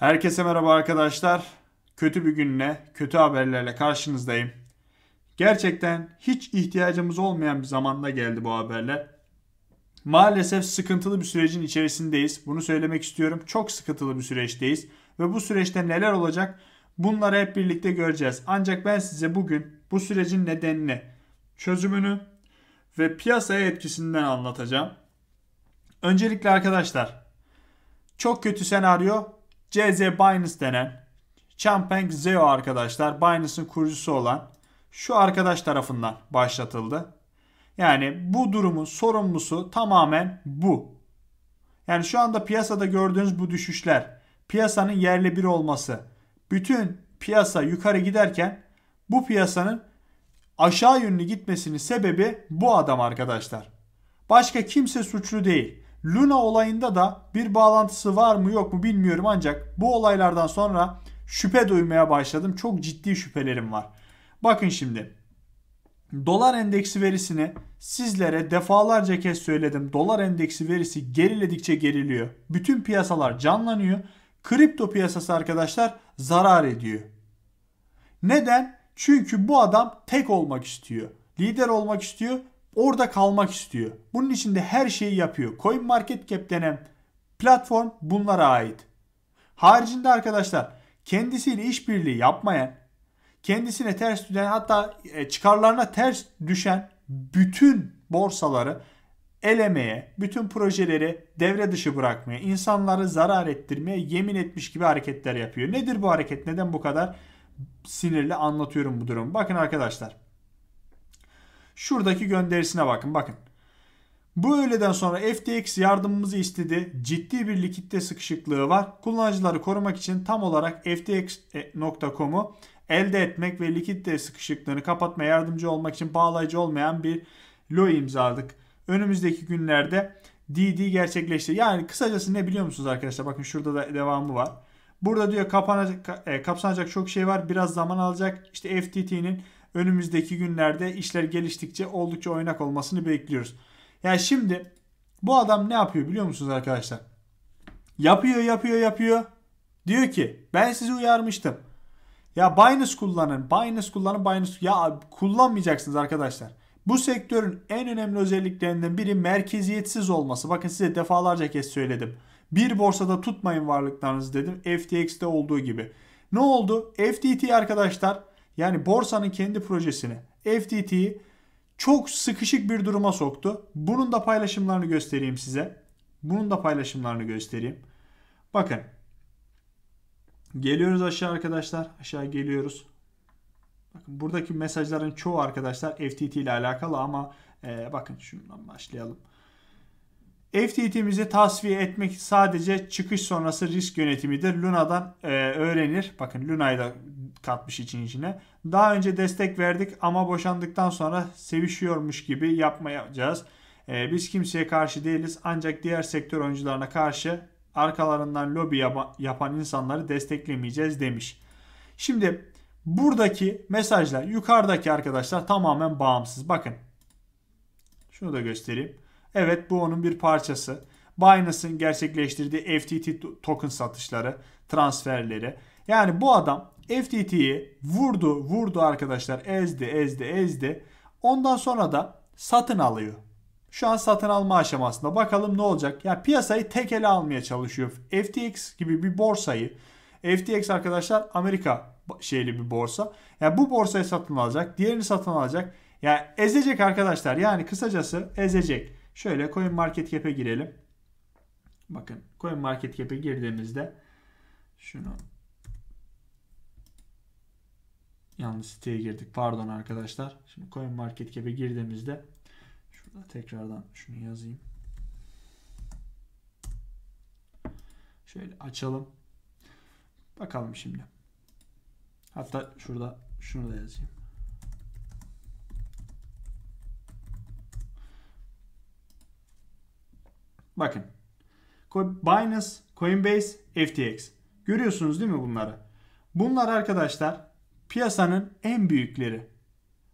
Herkese merhaba arkadaşlar. Kötü bir günle, kötü haberlerle karşınızdayım. Gerçekten hiç ihtiyacımız olmayan bir zamanda geldi bu haberler. Maalesef sıkıntılı bir sürecin içerisindeyiz. Bunu söylemek istiyorum. Çok sıkıntılı bir süreçteyiz ve bu süreçte neler olacak? Bunları hep birlikte göreceğiz. Ancak ben size bugün bu sürecin nedenini, çözümünü ve piyasaya etkisinden anlatacağım. Öncelikle arkadaşlar çok kötü senaryo CZ Binance denen Champeng Zeo arkadaşlar Binance'ın kurucusu olan şu arkadaş tarafından başlatıldı. Yani bu durumun sorumlusu tamamen bu. Yani şu anda piyasada gördüğünüz bu düşüşler, piyasanın yerli bir olması, bütün piyasa yukarı giderken bu piyasanın aşağı yönlü gitmesinin sebebi bu adam arkadaşlar. Başka kimse suçlu değil. Luna olayında da bir bağlantısı var mı yok mu bilmiyorum ancak bu olaylardan sonra şüphe duymaya başladım. Çok ciddi şüphelerim var. Bakın şimdi. Dolar endeksi verisini sizlere defalarca kez söyledim. Dolar endeksi verisi geriledikçe geriliyor. Bütün piyasalar canlanıyor. Kripto piyasası arkadaşlar zarar ediyor. Neden? Çünkü bu adam tek olmak istiyor. Lider olmak istiyor orada kalmak istiyor. Bunun için de her şeyi yapıyor. Market Cap denen platform bunlara ait. Haricinde arkadaşlar kendisiyle işbirliği yapmayan, kendisine ters düşen hatta e, çıkarlarına ters düşen bütün borsaları elemeye, bütün projeleri devre dışı bırakmaya, insanları zarar ettirmeye yemin etmiş gibi hareketler yapıyor. Nedir bu hareket? Neden bu kadar sinirli anlatıyorum bu durumu? Bakın arkadaşlar. Şuradaki gönderisine bakın. Bakın. Bu öğleden sonra FTX yardımımızı istedi. Ciddi bir likitte sıkışıklığı var. Kullanıcıları korumak için tam olarak FTX.com'u elde etmek ve likitte sıkışıklığını kapatmaya yardımcı olmak için bağlayıcı olmayan bir lo imzaladık. Önümüzdeki günlerde DD gerçekleşti. Yani kısacası ne biliyor musunuz arkadaşlar? Bakın şurada da devamı var. Burada diyor kapanacak, e, kapsanacak çok şey var. Biraz zaman alacak. İşte FTT'nin önümüzdeki günlerde işler geliştikçe oldukça oynak olmasını bekliyoruz. Yani şimdi bu adam ne yapıyor biliyor musunuz arkadaşlar? Yapıyor yapıyor yapıyor. Diyor ki ben sizi uyarmıştım. Ya Binance kullanın. Binance kullanın. Binance ya kullanmayacaksınız arkadaşlar. Bu sektörün en önemli özelliklerinden biri merkeziyetsiz olması. Bakın size defalarca kez söyledim. Bir borsada tutmayın varlıklarınızı dedim. FTX'te olduğu gibi. Ne oldu? FTT arkadaşlar yani borsanın kendi projesini FTT'yi çok sıkışık bir duruma soktu. Bunun da paylaşımlarını göstereyim size. Bunun da paylaşımlarını göstereyim. Bakın. Geliyoruz aşağı arkadaşlar. Aşağı geliyoruz. Bakın buradaki mesajların çoğu arkadaşlar FTT ile alakalı ama e, bakın şundan başlayalım. FTT'mizi tasfiye etmek sadece çıkış sonrası risk yönetimidir. Luna'dan e, öğrenir. Bakın Luna'yı da katmış için içine. Daha önce destek verdik ama boşandıktan sonra sevişiyormuş gibi yapmayacağız. E, biz kimseye karşı değiliz ancak diğer sektör oyuncularına karşı arkalarından lobi yapa, yapan insanları desteklemeyeceğiz demiş. Şimdi buradaki mesajlar yukarıdaki arkadaşlar tamamen bağımsız. Bakın şunu da göstereyim. Evet bu onun bir parçası. Binance'ın gerçekleştirdiği FTT token satışları, transferleri. Yani bu adam FTT'yi vurdu, vurdu arkadaşlar. Ezdi, ezdi, ezdi. Ondan sonra da satın alıyor. Şu an satın alma aşamasında. Bakalım ne olacak? Ya yani piyasayı tek ele almaya çalışıyor. FTX gibi bir borsayı. FTX arkadaşlar Amerika şeyli bir borsa. Yani bu borsayı satın alacak. Diğerini satın alacak. Yani ezecek arkadaşlar. Yani kısacası ezecek. Şöyle CoinMarketCap'e girelim. Bakın CoinMarketCap'e girdiğimizde şunu yanlış siteye girdik. Pardon arkadaşlar. Şimdi CoinMarketCap'e girdiğimizde şurada tekrardan şunu yazayım. Şöyle açalım. Bakalım şimdi. Hatta şurada şunu da yazayım. Bakın. Binance, Coinbase, FTX. Görüyorsunuz değil mi bunları? Bunlar arkadaşlar piyasanın en büyükleri.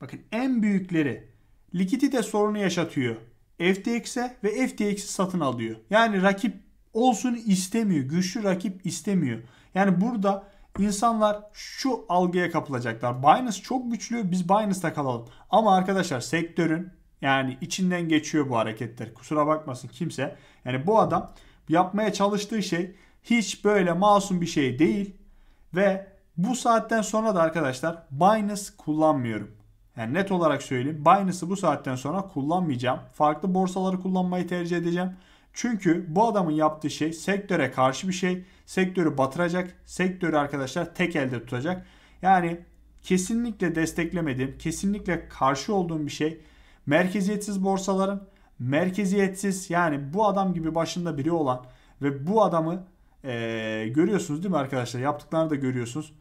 Bakın en büyükleri likidite sorunu yaşatıyor. FTX'e ve FTX'i satın alıyor. Yani rakip olsun istemiyor. Güçlü rakip istemiyor. Yani burada insanlar şu algıya kapılacaklar. Binance çok güçlü biz Binance'da kalalım. Ama arkadaşlar sektörün yani içinden geçiyor bu hareketler. Kusura bakmasın kimse. Yani bu adam yapmaya çalıştığı şey hiç böyle masum bir şey değil. Ve bu saatten sonra da arkadaşlar Binance kullanmıyorum. Yani net olarak söyleyeyim. Binance'ı bu saatten sonra kullanmayacağım. Farklı borsaları kullanmayı tercih edeceğim. Çünkü bu adamın yaptığı şey sektöre karşı bir şey. Sektörü batıracak. Sektörü arkadaşlar tek elde tutacak. Yani kesinlikle desteklemedim. Kesinlikle karşı olduğum bir şey merkeziyetsiz borsaların merkeziyetsiz yani bu adam gibi başında biri olan ve bu adamı e, görüyorsunuz değil mi arkadaşlar? Yaptıklarını da görüyorsunuz.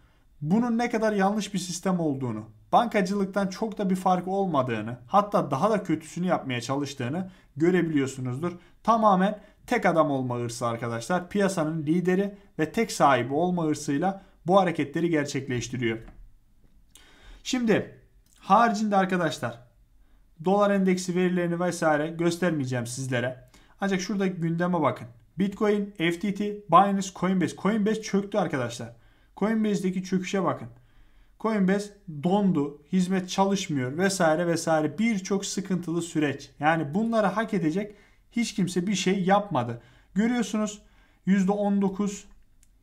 Bunun ne kadar yanlış bir sistem olduğunu, bankacılıktan çok da bir fark olmadığını, hatta daha da kötüsünü yapmaya çalıştığını görebiliyorsunuzdur. Tamamen tek adam olma hırsı arkadaşlar. Piyasanın lideri ve tek sahibi olma hırsıyla bu hareketleri gerçekleştiriyor. Şimdi haricinde arkadaşlar dolar endeksi verilerini vesaire göstermeyeceğim sizlere. Ancak şuradaki gündeme bakın. Bitcoin, FTT, Binance, Coinbase. Coinbase çöktü arkadaşlar. Coinbase'deki çöküşe bakın. Coinbase dondu, hizmet çalışmıyor vesaire vesaire birçok sıkıntılı süreç. Yani bunları hak edecek hiç kimse bir şey yapmadı. Görüyorsunuz %19,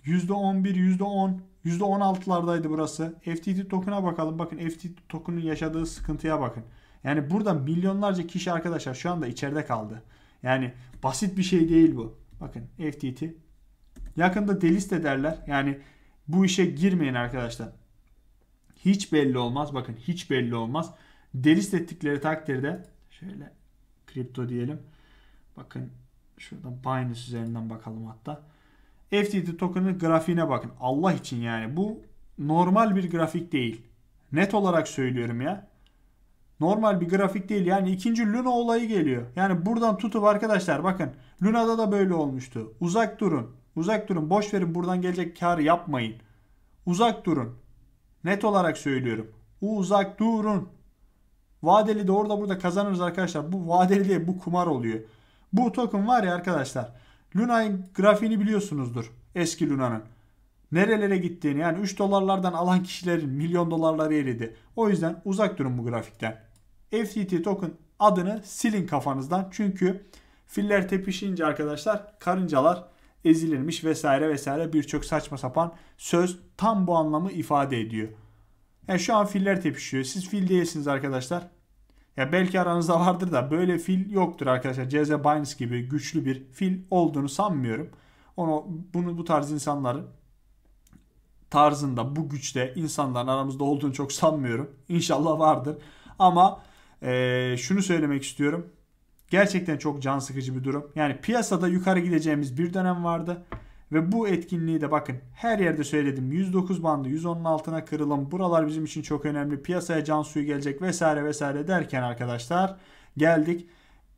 %11, %10 %16'lardaydı burası. FTT token'a bakalım. Bakın FTT token'un yaşadığı sıkıntıya bakın. Yani burada milyonlarca kişi arkadaşlar şu anda içeride kaldı. Yani basit bir şey değil bu. Bakın FTT. Yakında delist ederler. Yani bu işe girmeyin arkadaşlar. Hiç belli olmaz. Bakın hiç belli olmaz. Delist ettikleri takdirde şöyle kripto diyelim. Bakın şurada Binance üzerinden bakalım hatta. FTT token'ın grafiğine bakın. Allah için yani bu normal bir grafik değil. Net olarak söylüyorum ya. Normal bir grafik değil. Yani ikinci Luna olayı geliyor. Yani buradan tutup arkadaşlar bakın. Luna'da da böyle olmuştu. Uzak durun. Uzak durun. Boş verin buradan gelecek kar yapmayın. Uzak durun. Net olarak söylüyorum. Uzak durun. Vadeli de orada burada kazanırız arkadaşlar. Bu vadeli değil bu kumar oluyor. Bu token var ya arkadaşlar. Luna'nın grafiğini biliyorsunuzdur. Eski Luna'nın. Nerelere gittiğini yani 3 dolarlardan alan kişilerin milyon dolarları eridi. O yüzden uzak durun bu grafikten. FTT token adını silin kafanızdan. Çünkü filler tepişince arkadaşlar karıncalar ezilirmiş vesaire vesaire birçok saçma sapan söz tam bu anlamı ifade ediyor. Yani şu an filler tepişiyor. Siz fil değilsiniz arkadaşlar. Ya belki aranızda vardır da böyle fil yoktur arkadaşlar. CZ Binance gibi güçlü bir fil olduğunu sanmıyorum. Onu bunu bu tarz insanların tarzında bu güçte insanların aramızda olduğunu çok sanmıyorum. İnşallah vardır. Ama e, şunu söylemek istiyorum. Gerçekten çok can sıkıcı bir durum. Yani piyasada yukarı gideceğimiz bir dönem vardı. Ve bu etkinliği de bakın her yerde söyledim. 109 bandı 110'un altına kırılım. Buralar bizim için çok önemli. Piyasaya can suyu gelecek vesaire vesaire derken arkadaşlar geldik.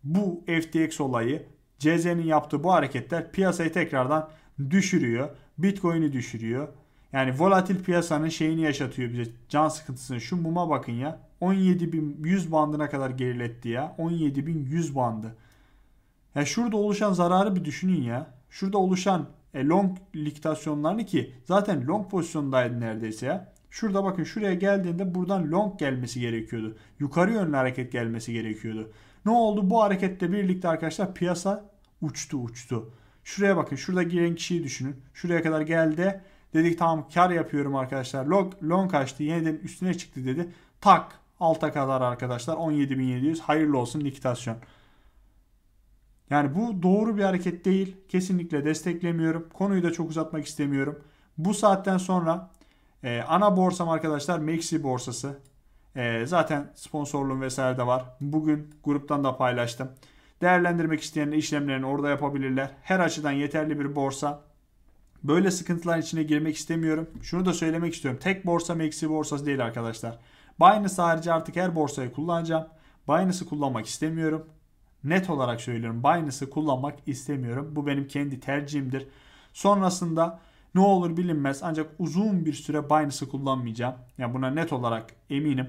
Bu FTX olayı CZ'nin yaptığı bu hareketler piyasayı tekrardan düşürüyor. Bitcoin'i düşürüyor. Yani volatil piyasanın şeyini yaşatıyor bize can sıkıntısını. Şu muma bakın ya. 17.100 bandına kadar geriletti ya. 17.100 bandı. Ya şurada oluşan zararı bir düşünün ya. Şurada oluşan e, long likitasyonlarını ki zaten long pozisyondaydı neredeyse ya. Şurada bakın şuraya geldiğinde buradan long gelmesi gerekiyordu. Yukarı yönlü hareket gelmesi gerekiyordu. Ne oldu? Bu hareketle birlikte arkadaşlar piyasa uçtu uçtu. Şuraya bakın. Şurada giren kişiyi düşünün. Şuraya kadar geldi. Dedik tamam kar yapıyorum arkadaşlar. Long, long açtı. Yeniden üstüne çıktı dedi. Tak alta kadar arkadaşlar 17.700 hayırlı olsun likitasyon. Yani bu doğru bir hareket değil. Kesinlikle desteklemiyorum. Konuyu da çok uzatmak istemiyorum. Bu saatten sonra e, ana borsam arkadaşlar Maxi borsası. E, zaten sponsorluğum vesaire de var. Bugün gruptan da paylaştım. Değerlendirmek isteyenler işlemlerini orada yapabilirler. Her açıdan yeterli bir borsa. Böyle sıkıntılar içine girmek istemiyorum. Şunu da söylemek istiyorum. Tek borsa Maxi borsası değil arkadaşlar. Binance harici artık her borsayı kullanacağım. Binance'ı kullanmak istemiyorum. Net olarak söylüyorum Binance'ı kullanmak istemiyorum. Bu benim kendi tercihimdir. Sonrasında ne olur bilinmez ancak uzun bir süre Binance'ı kullanmayacağım. Yani buna net olarak eminim.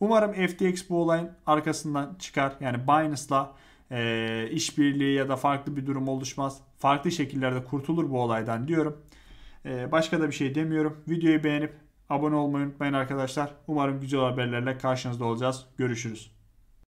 Umarım FTX bu olayın arkasından çıkar. Yani Binance'la e, işbirliği ya da farklı bir durum oluşmaz. Farklı şekillerde kurtulur bu olaydan diyorum. E, başka da bir şey demiyorum. Videoyu beğenip abone olmayı unutmayın arkadaşlar. Umarım güzel haberlerle karşınızda olacağız. Görüşürüz.